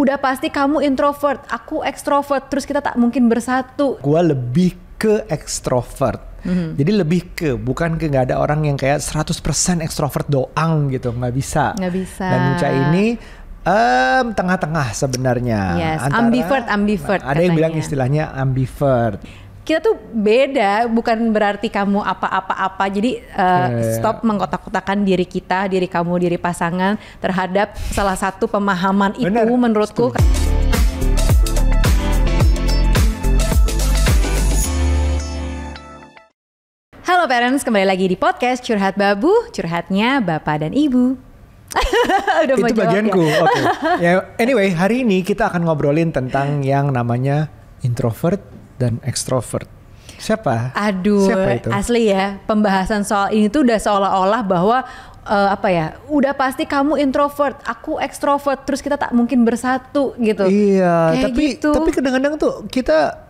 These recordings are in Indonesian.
udah pasti kamu introvert, aku ekstrovert, terus kita tak mungkin bersatu. Gua lebih ke ekstrovert. Mm-hmm. Jadi lebih ke bukan ke nggak ada orang yang kayak 100% ekstrovert doang gitu, nggak bisa. Nggak bisa. Dan Nuca ini Um, tengah-tengah sebenarnya. Yes, Antara, ambivert, ambivert. Ada katanya. yang bilang istilahnya ambivert kita tuh beda bukan berarti kamu apa-apa-apa jadi uh, eh, yeah, yeah. Iya. stop mengkotak-kotakan diri kita diri kamu diri pasangan terhadap salah satu pemahaman Bener. menurutku Setuju. Halo parents, kembali lagi di podcast Curhat Babu, curhatnya Bapak dan Ibu. Udah Itu ya? bagianku. Ya? Oke. Okay. Yeah, anyway, hari ini kita akan ngobrolin tentang yang namanya introvert dan ekstrovert. Siapa? Aduh, Siapa itu? asli ya. Pembahasan soal ini tuh udah seolah-olah bahwa uh, apa ya udah pasti kamu introvert aku ekstrovert terus kita tak mungkin bersatu gitu iya Kayak tapi gitu. tapi kadang-kadang tuh kita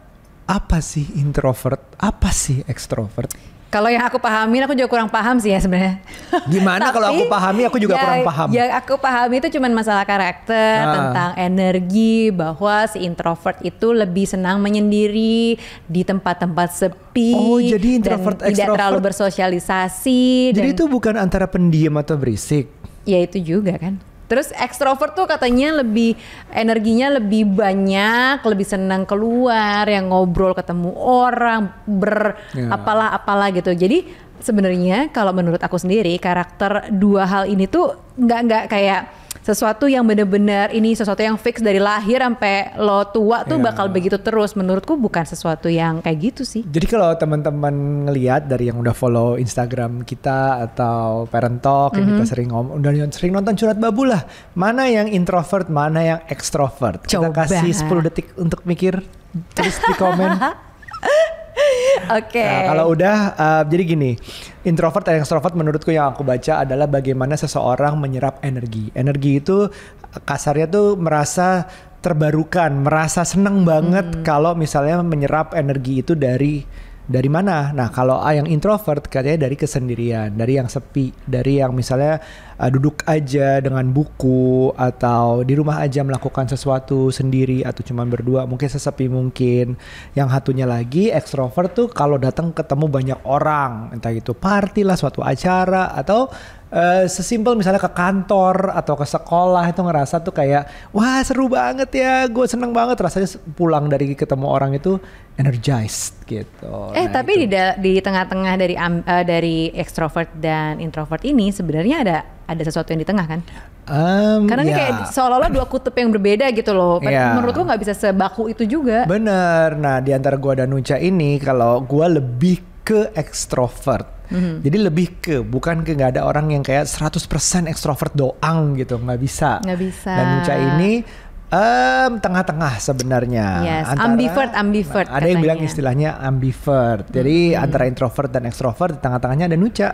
apa sih introvert, apa sih extrovert? Kalau yang aku pahami, aku juga kurang paham sih ya sebenarnya. Gimana kalau aku pahami, aku juga ya, kurang paham. Ya aku pahami itu cuma masalah karakter, nah. tentang energi, bahwa si introvert itu lebih senang menyendiri di tempat-tempat sepi. Oh, jadi introvert dan tidak terlalu bersosialisasi. Jadi dan, itu bukan antara pendiam atau berisik. Ya itu juga kan. Terus ekstrovert tuh katanya lebih energinya lebih banyak, lebih senang keluar, yang ngobrol ketemu orang, ber yeah. apalah apalah gitu. Jadi sebenarnya kalau menurut aku sendiri karakter dua hal ini tuh nggak nggak kayak sesuatu yang benar-benar ini sesuatu yang fix dari lahir sampai lo tua tuh yeah. bakal begitu terus menurutku bukan sesuatu yang kayak gitu sih jadi kalau teman-teman ngelihat dari yang udah follow Instagram kita atau parent talk mm -hmm. yang kita mhm. sering ngomong udah sering nonton curhat babu lah mana yang introvert mana yang extrovert kita kasih 10 detik untuk mikir terus di komen Oke. Okay. Nah, kalau udah uh, jadi gini, introvert dan extrovert menurutku yang aku baca adalah bagaimana seseorang menyerap energi. Energi itu kasarnya tuh merasa terbarukan, merasa seneng banget hmm. kalau misalnya menyerap energi itu dari dari mana? Nah, kalau A yang introvert katanya dari kesendirian, dari yang sepi, dari yang misalnya uh, duduk aja dengan buku atau di rumah aja melakukan sesuatu sendiri atau cuma berdua mungkin sesepi mungkin yang satunya lagi ekstrovert tuh kalau datang ketemu banyak orang entah itu party lah suatu acara atau Uh, sesimpel misalnya ke kantor atau ke sekolah itu ngerasa tuh kayak wah seru banget ya gue seneng banget rasanya pulang dari ketemu orang itu energized gitu. Eh nah, tapi itu. di di tengah-tengah dari um, uh, dari extrovert dan introvert ini sebenarnya ada ada sesuatu yang di tengah kan? Um, Karena ini ya. kayak seolah-olah dua kutub yang berbeda gitu loh. Ya. Menurut gua nggak bisa sebaku itu juga. Bener. Nah di antara gua dan Nucha ini kalau gua lebih ke ekstrovert. Mm-hmm. Jadi lebih ke bukan ke nggak ada orang yang kayak 100% ekstrovert doang gitu, nggak bisa. Nggak bisa. Dan Nucha ini um, tengah-tengah sebenarnya. Yes, antara, ambivert, ambivert. Ada katanya. yang bilang istilahnya ambivert. Jadi hmm antara introvert dan extrovert di tengah-tengahnya ada Nucha.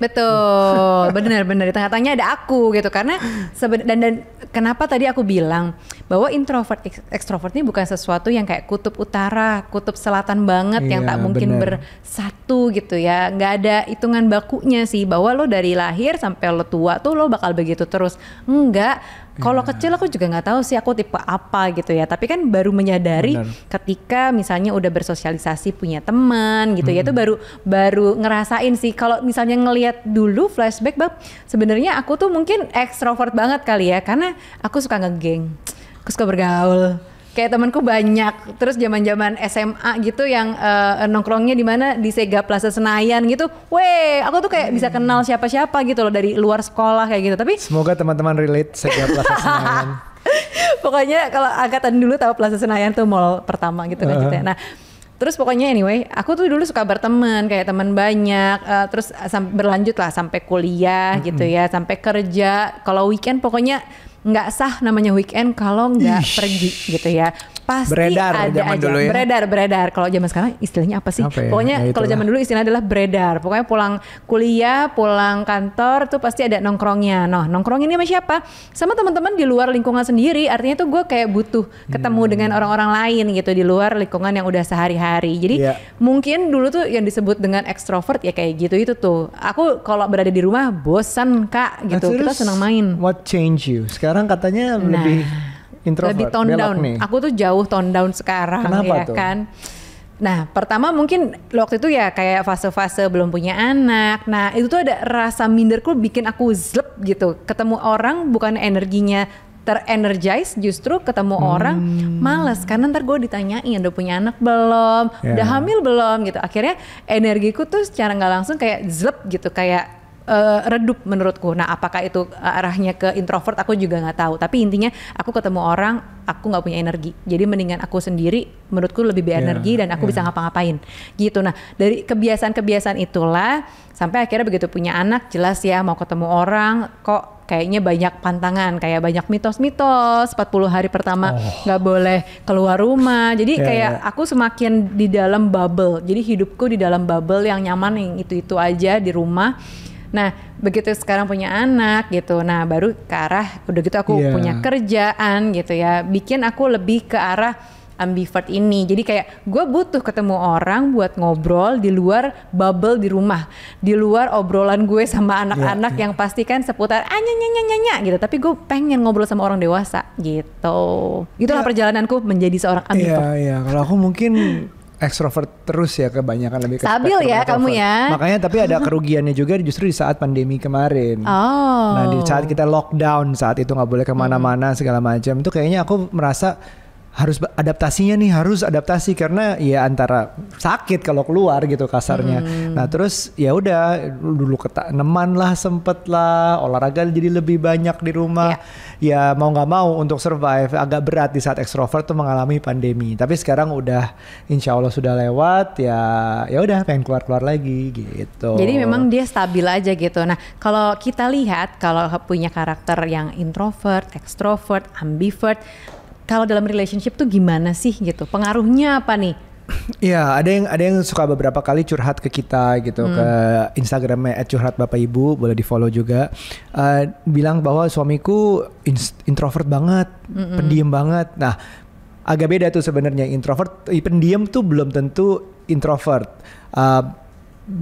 Betul, benar-benar di tengah-tengahnya ada aku gitu karena seben, dan dan kenapa tadi aku bilang bahwa introvert ekstrovert ini bukan sesuatu yang kayak kutub utara, kutub selatan banget iya, yang tak iya, mungkin bener. bersatu gitu ya. nggak ada hitungan bakunya sih bahwa lo dari lahir sampai lo tua tuh lo bakal begitu terus. Enggak. Kalau yeah. kecil aku juga nggak tahu sih aku tipe apa gitu ya. Tapi kan baru menyadari Bener. ketika misalnya udah bersosialisasi punya teman gitu hmm. ya itu hmm. baru baru ngerasain sih kalau misalnya ngelihat dulu flashback bab sebenarnya aku tuh mungkin ekstrovert banget kali ya karena aku suka ngegeng aku suka bergaul kayak temanku banyak terus zaman zaman SMA gitu yang uh, nongkrongnya di mana di Sega Plaza Senayan gitu weh aku tuh kayak hmm. bisa kenal siapa siapa gitu loh dari luar sekolah kayak gitu tapi semoga teman-teman relate Sega Plaza Senayan pokoknya kalau angkatan dulu tahu Plaza Senayan tuh mall pertama gitu kan uh. gitu ya. nah Terus pokoknya anyway, aku tuh dulu suka berteman, kayak teman banyak, uh, terus berlanjut lah sampai kuliah mm -hmm. gitu ya, sampai kerja. Kalau weekend pokoknya nggak sah namanya weekend kalau nggak pergi gitu ya pasti beredar ada zaman aja dulu ya. beredar beredar kalau zaman sekarang istilahnya apa sih apa ya? pokoknya ya, kalau zaman dulu istilahnya adalah beredar pokoknya pulang kuliah pulang kantor tuh pasti ada nongkrongnya noh nongkrong ini sama siapa sama teman-teman di luar lingkungan sendiri artinya tuh gue kayak butuh ketemu hmm. dengan orang-orang lain gitu di luar lingkungan yang udah sehari-hari jadi ya. mungkin dulu tuh yang disebut dengan ekstrovert ya kayak gitu itu tuh aku kalau berada di rumah bosan kak gitu nah, kita senang main what change you sekarang sekarang katanya nah, lebih introvert. Lebih tone down. Nih. Aku tuh jauh tone down sekarang Kenapa ya tuh? kan. Nah, pertama mungkin waktu itu ya kayak fase-fase belum punya anak. Nah, itu tuh ada rasa minderku bikin aku zlep gitu. Ketemu orang bukan energinya terenergize justru ketemu hmm. orang males karena ntar gue ditanyain udah punya anak belum yeah. udah hamil belum gitu akhirnya energiku tuh secara nggak langsung kayak zlep gitu kayak uh, redup menurutku. Nah, apakah itu arahnya ke introvert aku juga nggak tahu. Tapi intinya aku ketemu orang, aku nggak punya energi. Jadi mendingan aku sendiri, menurutku lebih berenergi iya, yeah, dan aku yeah. bisa ngapa-ngapain. Gitu. Nah, dari kebiasaan-kebiasaan itulah sampai akhirnya begitu punya anak, jelas ya mau ketemu orang kok kayaknya banyak pantangan kayak banyak mitos-mitos 40 hari pertama oh. nggak oh. boleh keluar rumah jadi yeah, kayak yeah. aku semakin di dalam bubble jadi hidupku di dalam bubble yang nyaman yang itu itu aja di rumah Nah, begitu sekarang punya anak gitu. Nah, baru ke arah udah gitu aku yeah. punya kerjaan gitu ya. Bikin aku lebih ke arah ambivert ini. Jadi kayak gue butuh ketemu orang buat ngobrol di luar bubble di rumah, di luar obrolan gue sama anak-anak yeah, yeah. yang pasti kan seputar anya-nya-nya-nya ah, gitu. Tapi gue pengen ngobrol sama orang dewasa gitu. Itulah yeah. perjalananku menjadi seorang iya, ambivert. Iya, yeah, iya. Yeah. Kalau aku mungkin ekstrovert terus ya kebanyakan lebih ke ya kamu ya makanya tapi ada kerugiannya juga justru di saat pandemi kemarin oh. nah di saat kita lockdown saat itu nggak boleh kemana-mana segala macam itu kayaknya aku merasa harus adaptasinya nih harus adaptasi karena ya antara sakit kalau keluar gitu kasarnya. Hmm. Nah terus ya udah dulu neman lah sempet lah olahraga jadi lebih banyak di rumah. Yeah. Ya mau nggak mau untuk survive agak berat di saat ekstrovert tuh mengalami pandemi. Tapi sekarang udah insya Allah sudah lewat ya ya udah pengen keluar keluar lagi gitu. Jadi memang dia stabil aja gitu. Nah kalau kita lihat kalau punya karakter yang introvert, ekstrovert, ambivert kalau dalam relationship tuh gimana sih gitu? Pengaruhnya apa nih? Iya, ada yang ada yang suka beberapa kali curhat ke kita gitu hmm. ke Instagramnya curhat bapak ibu boleh di follow juga. Uh, bilang bahwa suamiku introvert banget, mm pendiam banget. Nah, agak beda tuh sebenarnya introvert, pendiam tuh belum tentu introvert. Uh,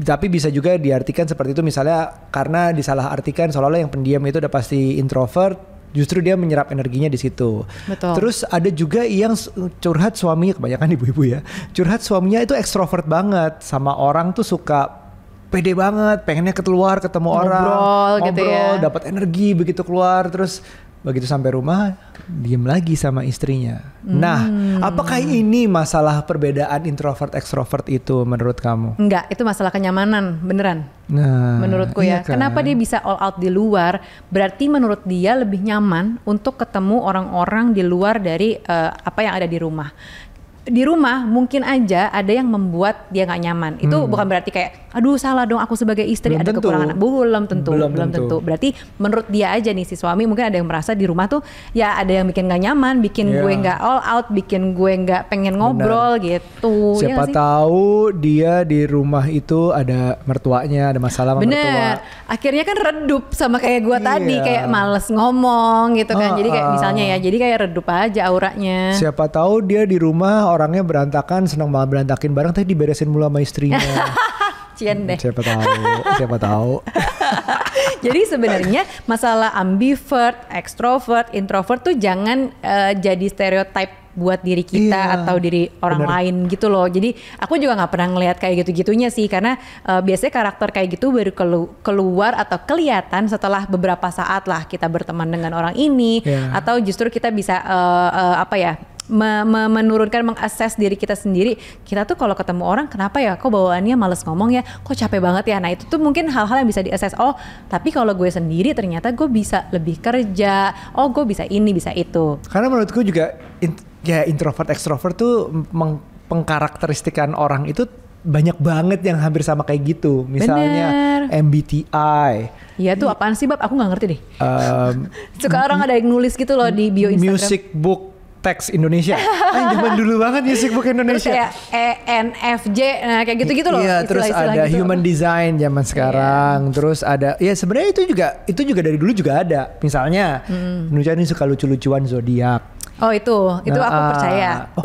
tapi bisa juga diartikan seperti itu misalnya karena disalah artikan seolah-olah yang pendiam itu udah pasti introvert justru dia menyerap energinya di situ. Betul. Terus ada juga yang curhat suaminya kebanyakan ibu-ibu ya. Curhat suaminya itu ekstrovert banget sama orang tuh suka pede banget, pengennya keluar ketemu ngobrol, orang, ngobrol, gitu ya. dapat energi begitu keluar terus begitu sampai rumah diem lagi sama istrinya. Nah, hmm. Nah, apakah ini masalah perbedaan introvert ekstrovert itu menurut kamu? Enggak, itu masalah kenyamanan, beneran. Nah, menurutku iya ya. Kan? Kenapa dia bisa all out di luar? Berarti menurut dia lebih nyaman untuk ketemu orang-orang di luar dari uh, apa yang ada di rumah. Di rumah mungkin aja ada yang membuat dia nggak nyaman. Itu hmm. bukan berarti kayak aduh salah dong aku sebagai istri belum ada tentu. kekurangan belum tentu belum, belum tentu. tentu berarti menurut dia aja nih si suami mungkin ada yang merasa di rumah tuh ya ada yang bikin nggak nyaman bikin yeah. gue nggak all out bikin gue nggak pengen ngobrol Benar. gitu ya siapa ya tahu dia di rumah itu ada mertuanya ada masalah sama Bener. mertua akhirnya kan redup sama kayak gue yeah. tadi kayak males ngomong gitu kan uh, jadi kayak uh, misalnya ya jadi kayak redup aja auranya siapa tahu dia di rumah orangnya berantakan senang banget berantakin barang tapi diberesin mulu sama istrinya Cien deh. Siapa tahu, siapa tahu. Jadi sebenarnya masalah ambivert, extrovert, introvert tuh jangan uh, jadi stereotip buat diri kita iya, atau diri orang bener. lain gitu loh. Jadi aku juga nggak pernah ngelihat kayak gitu-gitunya sih karena uh, biasanya karakter kayak gitu baru kelu keluar atau kelihatan setelah beberapa saat lah kita berteman dengan orang ini yeah. atau justru kita bisa uh, uh, apa ya me me menurunkan mengakses diri kita sendiri kita tuh kalau ketemu orang kenapa ya kok bawaannya males ngomong ya kok capek banget ya nah itu tuh mungkin hal-hal yang bisa diakses oh tapi kalau gue sendiri ternyata gue bisa lebih kerja oh gue bisa ini bisa itu karena menurut gue juga ya introvert ekstrovert tuh meng, pengkarakteristikan orang itu banyak banget yang hampir sama kayak gitu. Misalnya Bener. MBTI. Iya tuh apaan sih Bab? Aku nggak ngerti deh. Um, Suka orang ada yang nulis gitu loh di bio Instagram. Music book teks Indonesia. Ah, zaman dulu banget music book Indonesia. Terus kayak ENFJ nah kayak gitu-gitu loh. Iya, terus gitu ada gitu. human design zaman iya. sekarang. Yeah. Terus ada ya sebenarnya itu juga itu juga dari dulu juga ada. Misalnya, hmm. Nucha ini suka lucu-lucuan zodiak. Oh, itu. Itu nah, aku percaya. Oh.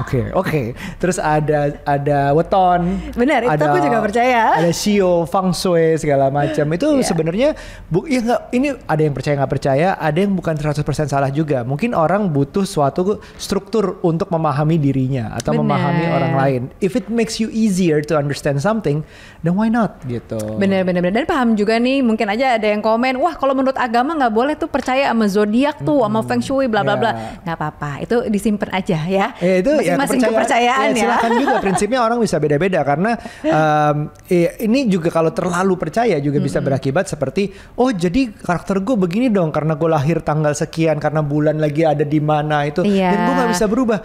Oke, oke. Okay. Terus ada ada weton. Benar, itu aku juga percaya. Ada sio, feng shui segala macam. Itu yeah. sebenarnya bu ya gak, ini ada yang percaya nggak percaya, ada yang bukan 100% salah juga. Mungkin orang butuh suatu struktur untuk memahami dirinya atau Bener. memahami orang lain. If it makes you easier to understand something, then why not gitu. Benar, benar, benar. Dan paham juga nih, mungkin aja ada yang komen, "Wah, kalau menurut agama nggak boleh tuh percaya sama zodiak tuh, hmm. sama feng shui bla bla yeah. bla." Iya. Nggak apa-apa. Itu disimpan aja ya. Eh, itu ya, Iya, masing-masing ya, kepercayaan ya. ya. Silakan juga prinsipnya orang bisa beda-beda karena um, ini juga kalau terlalu percaya juga hmm. bisa berakibat seperti oh jadi karakter gue begini dong karena gue lahir tanggal sekian karena bulan lagi ada di mana itu yeah. dan gue nggak bisa berubah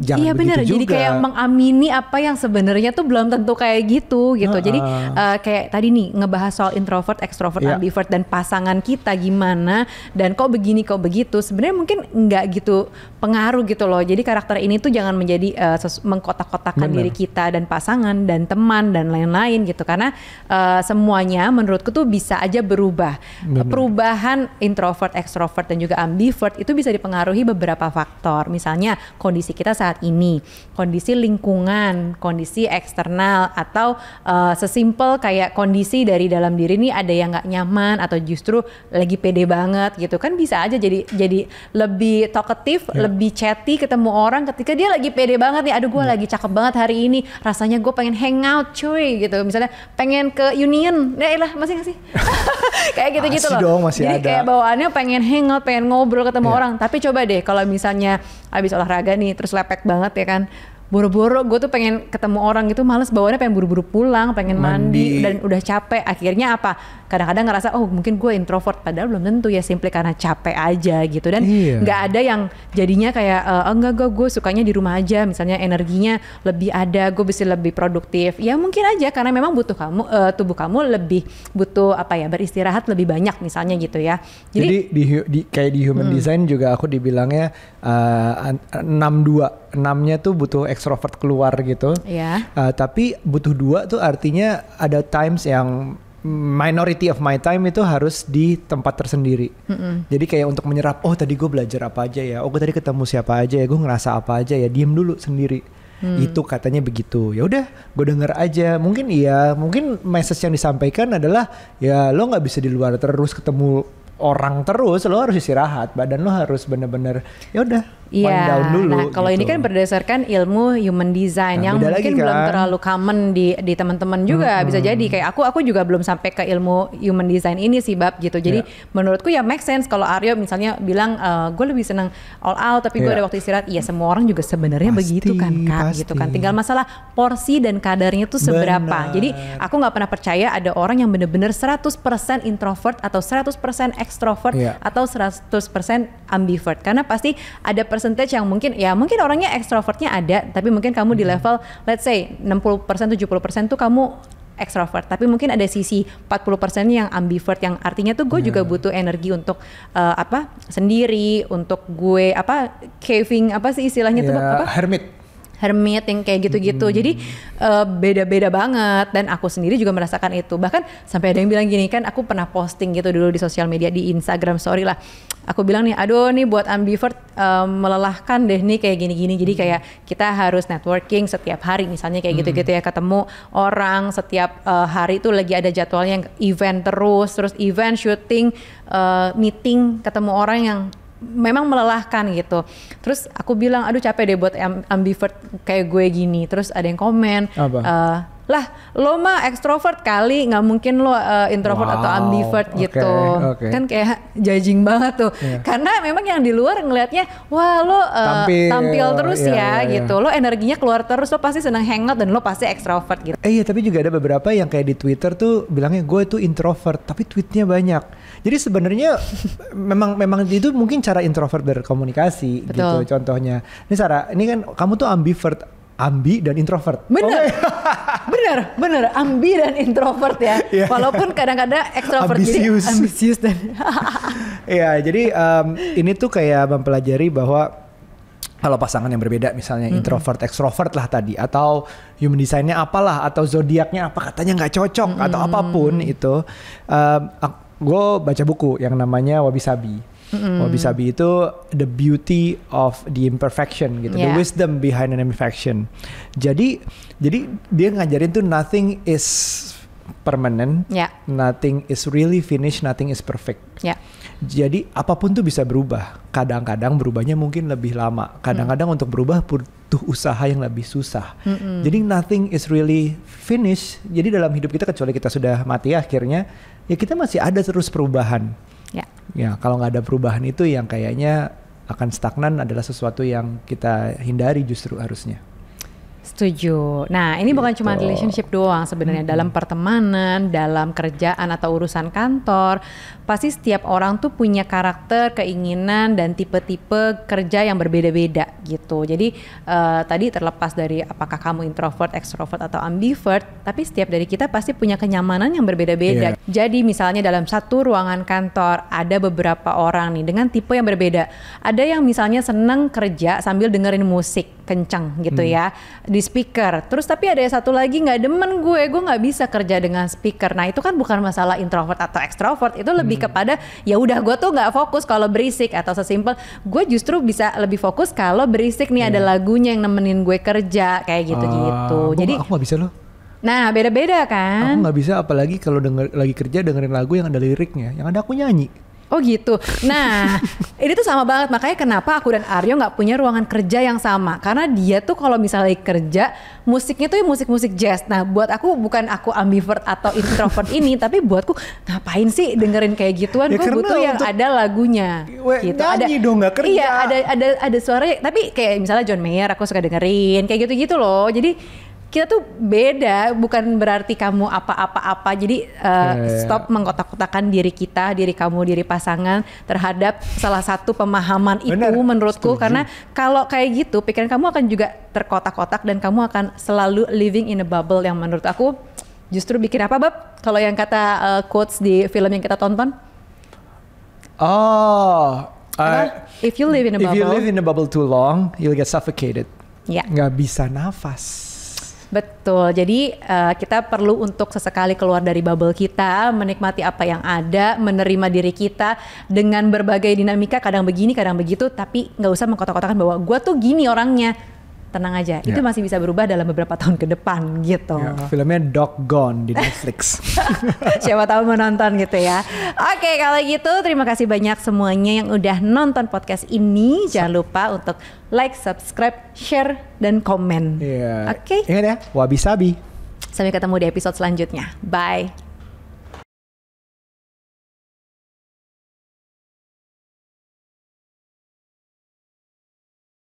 jangan iya, bener. jadi kayak mengamini apa yang sebenarnya tuh belum tentu kayak gitu gitu. Uh, jadi uh, kayak tadi nih ngebahas soal introvert, extrovert, yeah. ambivert dan pasangan kita gimana dan kok begini kok begitu. Sebenarnya mungkin nggak gitu pengaruh gitu loh. Jadi karakter ini tuh jangan menjadi eh, uh, mengkotak-kotakan diri kita dan pasangan dan teman dan lain-lain gitu karena uh, semuanya menurutku tuh bisa aja berubah. Bener. Perubahan introvert, extrovert dan juga ambivert itu bisa dipengaruhi beberapa faktor. Misalnya kondisi kita saat saat ini, kondisi lingkungan, kondisi eksternal atau uh, sesimpel kayak kondisi dari dalam diri ini ada yang nggak nyaman atau justru lagi pede banget gitu kan bisa aja jadi jadi lebih talkatif yeah. lebih chatty ketemu orang ketika dia lagi pede banget nih, aduh gue yeah. lagi cakep banget hari ini, rasanya gue pengen hangout cuy gitu, misalnya pengen ke Union, ya lah masih nggak sih? kayak gitu-gitu loh. Dong, masih jadi ada. kayak bawaannya pengen hangout, pengen ngobrol ketemu yeah. orang, tapi coba deh kalau misalnya abis olahraga nih terus lepek mepet banget ya kan buru-buru gue tuh pengen ketemu orang gitu males bawaannya pengen buru-buru pulang pengen mandi. mandi dan udah capek akhirnya apa kadang-kadang ngerasa oh mungkin gue introvert padahal belum tentu ya simply karena capek aja gitu dan iya. nggak iya. ada yang jadinya kayak e, eh, enggak oh, gue gue sukanya di rumah aja misalnya energinya lebih ada gue bisa lebih produktif ya mungkin aja karena memang butuh kamu uh, tubuh kamu lebih butuh apa ya beristirahat lebih banyak misalnya gitu ya jadi, jadi di, di kayak di human hmm. design juga aku dibilangnya eh, enam dua enamnya tuh butuh ekstrovert keluar gitu yeah. Iya. uh, tapi butuh dua tuh artinya ada times yang minority of my time itu harus di tempat tersendiri. Mm-hmm. Jadi kayak untuk menyerap, oh tadi gue belajar apa aja ya, oh gue tadi ketemu siapa aja ya, gue ngerasa apa aja ya, diem dulu sendiri. Hmm. Itu katanya begitu. Ya udah, gue denger aja. Mungkin iya, mungkin message yang disampaikan adalah ya lo nggak bisa di luar terus ketemu orang terus, lo harus istirahat. Badan lo harus bener-bener ya udah Iya. Nah, kalau gitu. ini kan berdasarkan ilmu human design nah, yang mungkin kan? belum terlalu common di di teman-teman juga hmm, bisa hmm. jadi kayak aku aku juga belum sampai ke ilmu human design ini sih bab gitu. Jadi yeah. menurutku ya make sense kalau Aryo misalnya bilang e, eh, gue lebih seneng all out tapi gue yeah. ada waktu istirahat. Iya, semua orang juga sebenarnya begitu kan Kak pasti. gitu kan. Tinggal masalah porsi dan kadarnya tuh seberapa. Bener. Jadi aku nggak pernah percaya ada orang yang bener-bener 100% introvert atau 100% extrovert yeah. atau 100% ambivert karena pasti ada percentage yang mungkin ya mungkin orangnya ekstrovertnya ada tapi mungkin kamu di hmm. level let's say 60% 70% tuh kamu ekstrovert tapi mungkin ada sisi 40% yang ambivert yang artinya tuh gue hmm. juga butuh energi untuk uh, apa sendiri untuk gue apa caving apa sih istilahnya ya, tuh apa hermit hermit yang kayak gitu-gitu. Hmm. Jadi eh, beda-beda uh, banget dan aku sendiri juga merasakan itu. Bahkan sampai ada yang bilang gini kan aku pernah posting gitu dulu di sosial media di Instagram Sorry lah. Aku bilang nih, aduh nih buat ambivert um, melelahkan deh nih kayak gini-gini. Jadi kayak kita harus networking setiap hari misalnya kayak gitu-gitu hmm. ya ketemu orang setiap uh, hari itu lagi ada jadwalnya event terus, terus event, syuting, uh, meeting, ketemu orang yang memang melelahkan gitu. Terus aku bilang, aduh capek deh buat ambivert kayak gue gini. Terus ada yang komen, Apa? Uh, lah lo mah ekstrovert kali, nggak mungkin lo uh, introvert wow. atau ambivert okay, gitu. Okay. Kan kayak judging banget tuh. Yeah. Karena memang yang di luar ngelihatnya, wah lo uh, tampil, tampil terus iya, ya iya, iya, gitu. Lo energinya keluar terus, lo pasti seneng hangout dan lo pasti ekstrovert gitu. Eh iya tapi juga ada beberapa yang kayak di Twitter tuh bilangnya gue tuh introvert, tapi tweetnya banyak jadi sebenarnya memang memang itu mungkin cara introvert berkomunikasi gitu Betul. gitu contohnya. Ini Sarah, ini kan kamu tuh ambivert ambi dan introvert. benar okay. benar benar, Ambi dan introvert ya. Yeah. Walaupun kadang-kadang ekstrovert ambisius. ambisius dan. Iya, jadi um, ini tuh kayak mempelajari bahwa kalau pasangan yang berbeda misalnya mm-hmm. introvert ekstrovert lah tadi atau human designnya apalah atau zodiaknya apa katanya nggak cocok mm-hmm. atau apapun itu um, gue baca buku yang namanya Wabi Sabi. mm Wabi Sabi itu the beauty of the imperfection gitu, yeah. the wisdom behind an imperfection. Jadi jadi dia ngajarin tuh nothing is permanen. Yeah. Nothing is really finished, nothing is perfect. Yeah. Jadi apapun tuh bisa berubah. Kadang-kadang berubahnya mungkin lebih lama. Kadang-kadang mm. untuk berubah butuh usaha yang lebih susah. Mm -hmm. Jadi nothing is really finished. Jadi dalam hidup kita kecuali kita sudah mati akhirnya, ya kita masih ada terus perubahan. Ya, ya kalau nggak ada perubahan itu yang kayaknya akan stagnan adalah sesuatu yang kita hindari justru harusnya. Setuju. Nah, ini gitu. bukan cuma gitu. relationship doang sebenarnya hmm. dalam pertemanan, dalam kerjaan atau urusan kantor, pasti setiap orang tuh punya karakter, keinginan dan tipe-tipe kerja yang berbeda-beda gitu. Jadi uh, tadi terlepas dari apakah kamu introvert, extrovert, atau ambivert, tapi setiap dari kita pasti punya kenyamanan yang berbeda-beda. Yeah. Jadi misalnya dalam satu ruangan kantor ada beberapa orang nih dengan tipe yang berbeda. Ada yang misalnya seneng kerja sambil dengerin musik kencang gitu hmm. ya di speaker. Terus tapi ada yang satu lagi nggak demen gue, gue nggak bisa kerja dengan speaker. Nah itu kan bukan masalah introvert atau extrovert, itu lebih hmm lebih kepada ya udah gue tuh nggak fokus kalau berisik atau sesimpel gue justru bisa lebih fokus kalau berisik nih yeah. ada iya. lagunya yang nemenin gue kerja kayak gitu-gitu. Uh, Jadi aku gak bisa loh. Nah, beda-beda kan. Aku nggak bisa apalagi kalau denger lagi kerja dengerin lagu yang ada liriknya. Yang ada aku nyanyi. Oh gitu. Nah, ini tuh sama banget. Makanya kenapa aku dan Aryo nggak punya ruangan kerja yang sama. Karena dia tuh kalau misalnya kerja, musiknya tuh musik-musik jazz. Nah, buat aku bukan aku ambivert atau introvert ini, tapi buatku ngapain sih dengerin kayak gituan? Ya, Gue butuh yang ada lagunya. We, gitu. Ada dong nggak kerja. Iya, ada ada ada suara. Tapi kayak misalnya John Mayer, aku suka dengerin kayak gitu-gitu loh. Jadi kita tuh beda bukan berarti kamu apa-apa-apa jadi uh, eh, yeah, yeah. Iya. stop mengkotak-kotakan diri kita diri kamu diri pasangan terhadap salah satu pemahaman Bener. menurutku Setuju. karena kalau kayak gitu pikiran kamu akan juga terkotak-kotak dan kamu akan selalu living in a bubble yang menurut aku justru bikin apa bab kalau yang kata uh, quotes di film yang kita tonton oh uh, if you live in a bubble if you live in a bubble too long you'll get suffocated yeah. nggak bisa nafas Betul. Jadi uh, kita perlu untuk sesekali keluar dari bubble kita, menikmati apa yang ada, menerima diri kita dengan berbagai dinamika kadang begini, kadang begitu, tapi nggak usah mengkotak-kotakan bahwa gue tuh gini orangnya tenang aja. Yeah. Itu ya. masih bisa berubah dalam beberapa tahun ke depan gitu. Yeah. Filmnya Dog Gone di Netflix. Siapa tahu menonton gitu ya. Oke, kalau gitu terima kasih banyak semuanya yang udah nonton podcast ini. Jangan lupa untuk like, subscribe, share dan komen. Yeah. Oke. Okay? Ingat ya, wabi sabi. Sampai ketemu di episode selanjutnya. Bye.